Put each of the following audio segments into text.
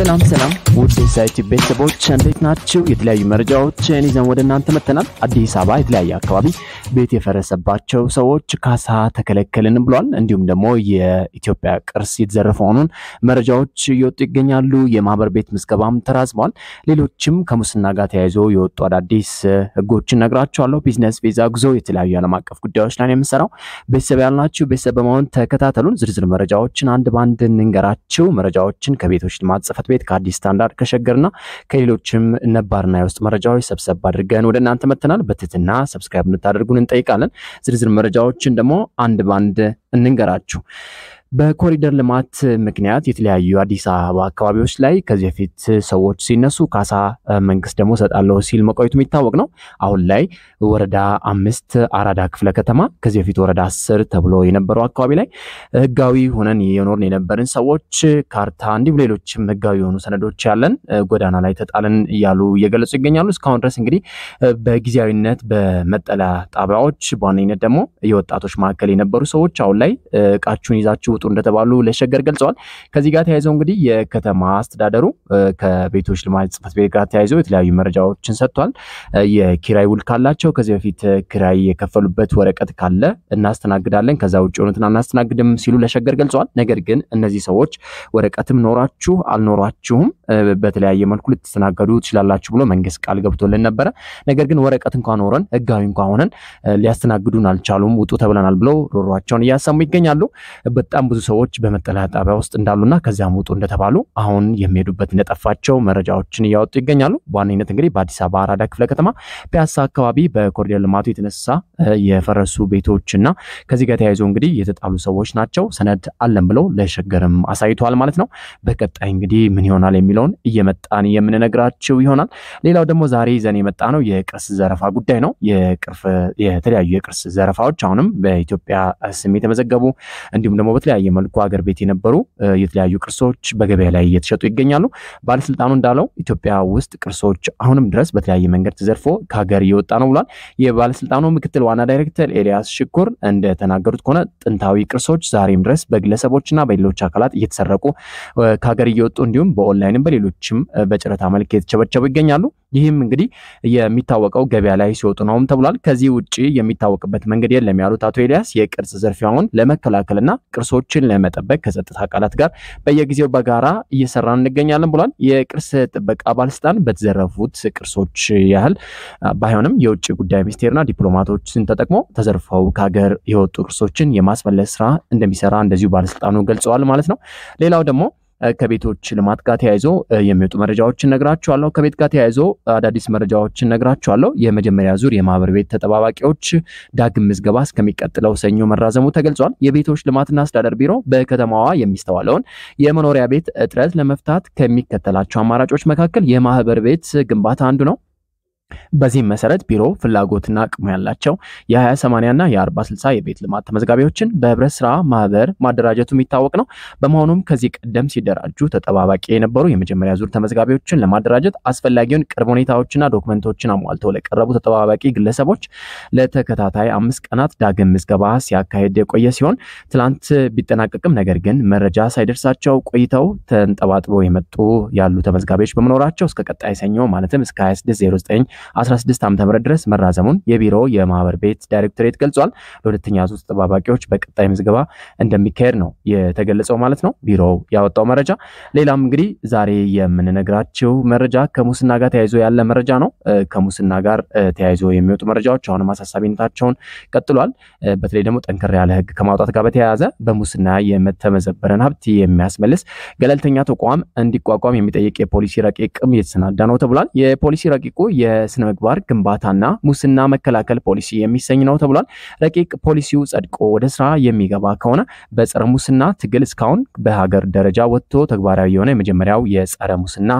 ሰላም ሰላም ውድ ሳይቲ ቤተሰቦች እንዴት ናችሁ? የተለያዩ መረጃዎችን ይዘን ወደ እናንተ መጥተናል። አዲስ አበባ የተለያየ አካባቢ ቤት የፈረሰባቸው ሰዎች ካሳ ተከለከልን ብሏል። እንዲሁም ደግሞ የኢትዮጵያ ቅርስ የተዘረፈ መሆኑን መረጃዎች እየወጡ ይገኛሉ። የማህበር ቤት ምዝገባም ተራዝሟል። ሌሎችም ከሙስና ጋር ተያይዞ የወጡ አዳዲስ ህጎችን ነግራችኋለሁ። ቢዝነስ ቪዛ፣ ጉዞ፣ የተለያዩ ዓለም አቀፍ ጉዳዮች ላይ የምሰራው ቤተሰብ ያልናችሁ ቤተሰብ በመሆን ተከታተሉን። ዝርዝር መረጃዎችን አንድ በአንድ እንንገራችሁ። መረጃዎችን ከቤቶች ልማት ጽሕፈት ቤት ከአዲስ ስታንዳርድ ከሸገርና ከሌሎችም ነባርና የውስጥ መረጃዎች ሰብሰብ አድርገን ወደ እናንተ መተናል። በትህትና ሰብስክራይብ እንድታደርጉን እንጠይቃለን። ዝርዝር መረጃዎችን ደግሞ አንድ በአንድ እንንገራችሁ። በኮሪደር ልማት ምክንያት የተለያዩ አዲስ አበባ አካባቢዎች ላይ ከዚህ በፊት ሰዎች ሲነሱ ካሳ መንግስት ደግሞ ሰጣለሁ ሲል መቆየቱ የሚታወቅ ነው። አሁን ላይ ወረዳ አምስት አራዳ ክፍለ ከተማ ከዚህ በፊት ወረዳ አስር ተብሎ የነበረው አካባቢ ላይ ህጋዊ ሆነን የኖርን የነበርን ሰዎች ካርታ፣ እንዲሁም ሌሎችም ህጋዊ የሆኑ ሰነዶች ያለን ጎዳና ላይ ተጣለን እያሉ እየገለጹ ይገኛሉ። እስካሁን ድረስ እንግዲህ በጊዜያዊነት በመጠለያ ጣቢያዎች በዋነኝነት ደግሞ የወጣቶች መካከል የነበሩ ሰዎች አሁን ላይ እቃችሁን ይዛችሁ ውጡ እንደተባሉ ለሸገር ገልጸዋል። ከዚህ ጋር ተያይዘው እንግዲህ የከተማ አስተዳደሩ ከቤቶች ልማት ጽፈት ቤት ጋር ተያይዘው የተለያዩ መረጃዎችን ሰጥቷል። የኪራይ ውል ካላቸው ከዚህ በፊት ኪራይ የከፈሉበት ወረቀት ካለ እናስተናግዳለን፣ ከዛ ውጭ የሆኑትን አናስተናግድም ሲሉ ለሸገር ገልጸዋል። ነገር ግን እነዚህ ሰዎች ወረቀትም ኖራችሁ አልኖራችሁም በተለያየ መልኩ ልትስተናገዱ ትችላላችሁ ብሎ መንግስት ቃል ገብቶልን ነበረ። ነገር ግን ወረቀት እንኳ ኖረን ህጋዊ እንኳ ሆነን ሊያስተናግዱን አልቻሉም፣ ውጡ ተብለናል ብለው ሮሯቸውን እያሰሙ ይገኛሉ። በጣም ብዙ ሰዎች በመጠለያ ጣቢያ ውስጥ እንዳሉና ከዚያም ውጡ እንደተባሉ አሁን የሚሄዱበት እንደጠፋቸው መረጃዎችን እያወጡ ይገኛሉ። በዋነኝነት እንግዲህ በአዲስ አበባ አራዳ ክፍለ ከተማ ፒያሳ አካባቢ በኮሪደር ልማቱ የተነሳ የፈረሱ ቤቶችና ከዚህ ጋር ተያይዞ እንግዲህ የተጣሉ ሰዎች ናቸው። ሰነድ አለን ብለው ለሸገርም አሳይተዋል ማለት ነው። በቀጣይ እንግዲህ ምን ይሆናል የሚለውን እየመጣን የምንነግራችው ይሆናል። ሌላው ደግሞ ዛሬ ይዘን የመጣ ነው የቅርስ ዘረፋ ጉዳይ ነው። የተለያዩ የቅርስ ዘረፋዎች አሁንም በኢትዮጵያ ስም የተመዘገቡ እንዲሁም ደግሞ በተለያዩ በተለያየ መልኩ ሀገር ቤት የነበሩ የተለያዩ ቅርሶች በገበያ ላይ እየተሸጡ ይገኛሉ። ባለስልጣኑ እንዳለው ኢትዮጵያ ውስጥ ቅርሶች አሁንም ድረስ በተለያየ መንገድ ተዘርፎ ከሀገር እየወጣ ነው ብሏል። የባለስልጣኑ ምክትል ዋና ዳይሬክተር ኤልያስ ሽኩር እንደተናገሩት ከሆነ ጥንታዊ ቅርሶች ዛሬም ድረስ በግለሰቦችና በሌሎች አካላት እየተሰረቁ ከሀገር እየወጡ እንዲሁም በኦንላይንም በሌሎችም በጨረታ መልክ እየተቸበቸቡ ይገኛሉ። ይህም እንግዲህ የሚታወቀው ገበያ ላይ ሲወጡ ነውም ተብሏል። ከዚህ ውጭ የሚታወቅበት መንገድ የለም ያሉት አቶ ኤልያስ የቅርስ ዝርፊያውን ለመከላከልና ቅርሶችን ለመጠበቅ ከጸጥታ አካላት ጋር በየጊዜው በጋራ እየሰራ እንገኛለን ብሏል። የቅርስ ጥበቃ ባለስልጣን በተዘረፉት ቅርሶች ያህል ባይሆንም የውጭ ጉዳይ ሚኒስቴርና ዲፕሎማቶችን ተጠቅሞ ተዘርፈው ከሀገር የወጡ ቅርሶችን የማስመለስ ስራ እንደሚሰራ እንደዚሁ ባለስልጣኑ ገልጸዋል ማለት ነው። ሌላው ደግሞ ከቤቶች ልማት ጋር ተያይዞ የሚወጡ መረጃዎችን ነግራችኋለሁ። ከቤት ጋር ተያይዞ አዳዲስ መረጃዎችን ነግራችኋለሁ። የመጀመሪያ ዙር የማህበር ቤት ተጠባባቂዎች ዳግም ምዝገባ እስከሚቀጥለው ሰኞ መራዘሙ ተገልጿል። የቤቶች ልማትና አስተዳደር ቢሮ በከተማዋ የሚስተዋለውን የመኖሪያ ቤት እጥረት ለመፍታት ከሚከተላቸው አማራጮች መካከል የማህበር ቤት ግንባታ አንዱ ነው። በዚህም መሰረት ቢሮ ፍላጎትና አቅሙ ያላቸው የ 28 80 እና የ 46 የቤት ልማት ተመዝጋቢዎችን በህብረት ስራ ማህበር ማደራጀቱ የሚታወቅ ነው። በመሆኑም ከዚህ ቀደም ሲደራጁ ተጠባባቂ የነበሩ የመጀመሪያ ዙር ተመዝጋቢዎችን ለማደራጀት አስፈላጊውን ቅርብ ሁኔታዎችና ዶክመንቶችን አሟልተው ለቀረቡ ተጠባባቂ ግለሰቦች ለተከታታይ አምስት ቀናት ዳግም ምዝገባ ሲያካሄድ የቆየ ሲሆን ትላንት ቢጠናቀቅም ነገር ግን መረጃ ሳይደርሳቸው ቆይተው ተንጠባጥበው የመጡ ያሉ ተመዝጋቢዎች በመኖራቸው እስከ ቀጣይ ሰኞ ማለትም እስከ 2609 16 ዓ ም ድረስ መራዘሙን የቢሮው የማህበር ቤት ዳይሬክቶሬት ገልጿል። ለሁለተኛ ዙር ተጠባባቂዎች በቀጣይ ምዝገባ እንደሚካሄድ ነው የተገለጸው ማለት ነው ቢሮው ያወጣው መረጃ። ሌላም እንግዲህ ዛሬ የምንነግራቸው መረጃ ከሙስና ጋር ተያይዞ ያለ መረጃ ነው። ከሙስና ጋር ተያይዞ የሚወጡ መረጃዎች አሁንም አሳሳቢነታቸውን ቀጥሏል። በተለይ ደግሞ ጠንከር ያለ ህግ ከማውጣት ጋር በተያያዘ በሙስና የተመዘበረን ሀብት የሚያስመልስ ገለልተኛ ተቋም እንዲቋቋም የሚጠይቅ የፖሊሲ ረቂቅም የተሰናዳ ነው ተብሏል። የፖሊሲ ረቂቁ ስነ ምግባር ግንባታና ሙስና መከላከል ፖሊሲ የሚሰኝ ነው ተብሏል። ረቂቅ ፖሊሲው ጸድቆ ወደ ስራ የሚገባ ከሆነ በጸረ ሙስና ትግል እስካሁን በሀገር ደረጃ ወጥቶ ተግባራዊ የሆነ የመጀመሪያው የጸረ ሙስና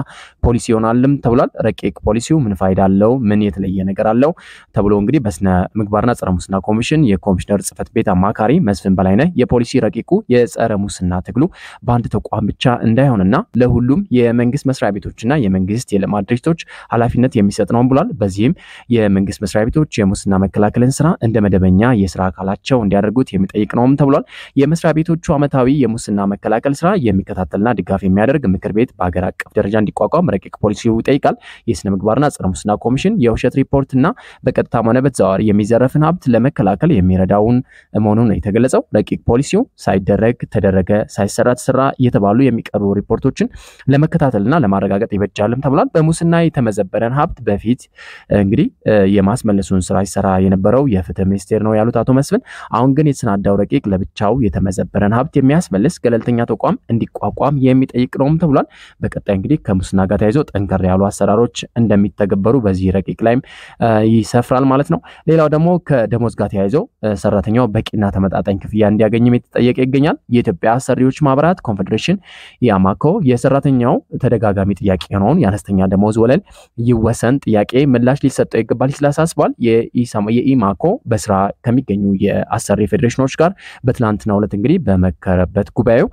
ፖሊሲ ይሆናልም ተብሏል። ረቂቅ ፖሊሲው ምን ፋይዳ አለው? ምን የተለየ ነገር አለው? ተብሎ እንግዲህ በስነ ምግባርና ጸረ ሙስና ኮሚሽን የኮሚሽነር ጽህፈት ቤት አማካሪ መስፍን በላይነህ የፖሊሲ ረቂቁ የጸረ ሙስና ትግሉ በአንድ ተቋም ብቻ እንዳይሆንና ለሁሉም የመንግስት መስሪያ ቤቶችና የመንግስት የልማት ድርጅቶች ኃላፊነት የሚሰጥ ነው ብሏል። ብሏል። በዚህም የመንግስት መስሪያ ቤቶች የሙስና መከላከልን ስራ እንደ መደበኛ የስራ አካላቸው እንዲያደርጉት የሚጠይቅ ነውም ተብሏል። የመስሪያ ቤቶቹ ዓመታዊ የሙስና መከላከል ስራ የሚከታተልና ድጋፍ የሚያደርግ ምክር ቤት በሀገር አቀፍ ደረጃ እንዲቋቋም ረቂቅ ፖሊሲው ይጠይቃል። የስነ ምግባርና ጸረ ሙስና ኮሚሽን የውሸት ሪፖርትና በቀጥታም ሆነ በተዘዋዋሪ የሚዘረፍን ሀብት ለመከላከል የሚረዳውን መሆኑን ነው የተገለጸው። ረቂቅ ፖሊሲው ሳይደረግ ተደረገ፣ ሳይሰራ ተሰራ እየተባሉ የሚቀርቡ ሪፖርቶችን ለመከታተልና ለማረጋገጥ ይበጃልም ተብሏል። በሙስና የተመዘበረን ሀብት በፊት በፊት እንግዲህ የማስመለሱን ስራ ሲሰራ የነበረው የፍትህ ሚኒስቴር ነው ያሉት አቶ መስፍን አሁን ግን የተሰናዳው ረቂቅ ለብቻው የተመዘበረን ሀብት የሚያስመልስ ገለልተኛ ተቋም እንዲቋቋም የሚጠይቅ ነውም ተብሏል። በቀጣይ እንግዲህ ከሙስና ጋር ተያይዞ ጠንከር ያሉ አሰራሮች እንደሚተገበሩ በዚህ ረቂቅ ላይም ይሰፍራል ማለት ነው። ሌላው ደግሞ ከደሞዝ ጋር ተያይዞ ሰራተኛው በቂና ተመጣጣኝ ክፍያ እንዲያገኝም የተጠየቀ ይገኛል። የኢትዮጵያ አሰሪዎች ማህበራት ኮንፌዴሬሽን የአማኮ የሰራተኛው ተደጋጋሚ ጥያቄ የሆነውን የአነስተኛ ደሞዝ ወለል ይወሰን ጥያቄ ጥያቄ ምላሽ ሊሰጠው ይገባል ሲል አሳስቧል። የኢማኮ በስራ ከሚገኙ የአሰሪ ፌዴሬሽኖች ጋር በትላንትና ሁለት እንግዲህ በመከረበት ጉባኤው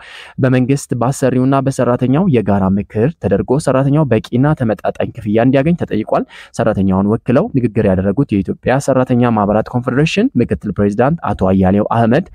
በመንግስት በአሰሪውና በሰራተኛው የጋራ ምክር ተደርጎ ሰራተኛው በቂና ተመጣጣኝ ክፍያ እንዲያገኝ ተጠይቋል። ሰራተኛውን ወክለው ንግግር ያደረጉት የኢትዮጵያ ሰራተኛ ማህበራት ኮንፌዴሬሽን ምክትል ፕሬዚዳንት አቶ አያሌው አህመድ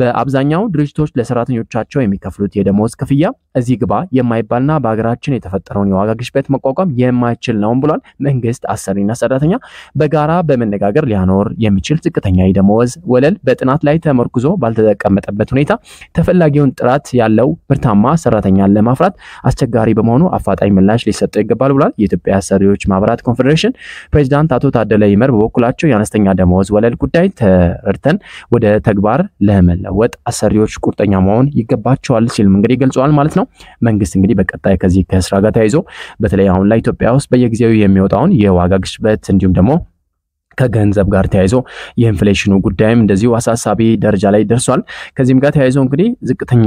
በአብዛኛው ድርጅቶች ለሰራተኞቻቸው የሚከፍሉት የደሞዝ ክፍያ እዚህ ግባ የማይባልና በሀገራችን የተፈጠረውን የዋጋ ግሽበት መቋቋም የማይችል ነውም ብሏል። መንግስት አሰሪና ሰራተኛ በጋራ በመነጋገር ሊያኖር የሚችል ዝቅተኛ የደመወዝ ወለል በጥናት ላይ ተመርኩዞ ባልተቀመጠበት ሁኔታ ተፈላጊውን ጥራት ያለው ምርታማ ሰራተኛን ለማፍራት አስቸጋሪ በመሆኑ አፋጣኝ ምላሽ ሊሰጠው ይገባል ብሏል። የኢትዮጵያ አሰሪዎች ማህበራት ኮንፌዴሬሽን ፕሬዚዳንት አቶ ታደለ ይመር በበኩላቸው የአነስተኛ ደመወዝ ወለል ጉዳይ ተረድተን ወደ ተግባር ለመለወጥ አሰሪዎች ቁርጠኛ መሆን ይገባቸዋል ሲልም እንግዲህ ገልጸዋል ማለት ነው። መንግስት እንግዲህ በቀጣይ ከዚህ ከስራ ጋር ተያይዞ በተለይ አሁን ላይ ኢትዮጵያ ውስጥ በየጊዜው የሚወጣውን የዋጋ ግሽበት እንዲሁም ደግሞ ከገንዘብ ጋር ተያይዞ የኢንፍሌሽኑ ጉዳይም እንደዚሁ አሳሳቢ ደረጃ ላይ ደርሷል። ከዚህም ጋር ተያይዞ እንግዲህ ዝቅተኛ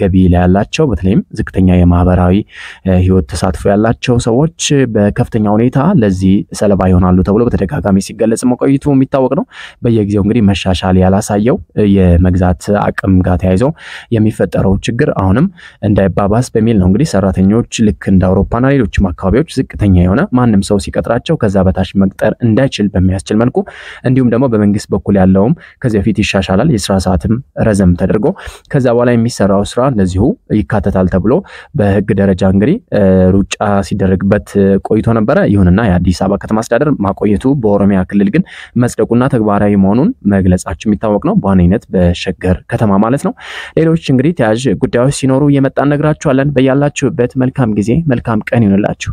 ገቢ ላይ ያላቸው በተለይም ዝቅተኛ የማህበራዊ ሕይወት ተሳትፎ ያላቸው ሰዎች በከፍተኛ ሁኔታ ለዚህ ሰለባ ይሆናሉ ተብሎ በተደጋጋሚ ሲገለጽ መቆይቱ የሚታወቅ ነው። በየጊዜው እንግዲህ መሻሻል ያላሳየው የመግዛት አቅም ጋር ተያይዞ የሚፈጠረው ችግር አሁንም እንዳይባባስ በሚል ነው እንግዲህ ሰራተኞች ልክ እንደ አውሮፓና ሌሎችም አካባቢዎች ዝቅተኛ የሆነ ማንም ሰው ሲቀጥራቸው ከዛ በታች መቅጠር እንዳይችል በሚያስችል መልኩ እንዲሁም ደግሞ በመንግስት በኩል ያለውም ከዚህ በፊት ይሻሻላል። የስራ ሰዓትም ረዘም ተደርጎ ከዛ በኋላ የሚሰራው ስራ እንደዚሁ ይካተታል ተብሎ በህግ ደረጃ እንግዲህ ሩጫ ሲደረግበት ቆይቶ ነበረ። ይሁንና የአዲስ አበባ ከተማ አስተዳደር ማቆየቱ በኦሮሚያ ክልል ግን መጽደቁና ተግባራዊ መሆኑን መግለጻቸው የሚታወቅ ነው። በዋነኝነት በሸገር ከተማ ማለት ነው። ሌሎች እንግዲህ ተያዥ ጉዳዮች ሲኖሩ እየመጣን ነግራችኋለን። በያላችሁበት መልካም ጊዜ መልካም ቀን ይሆንላችሁ።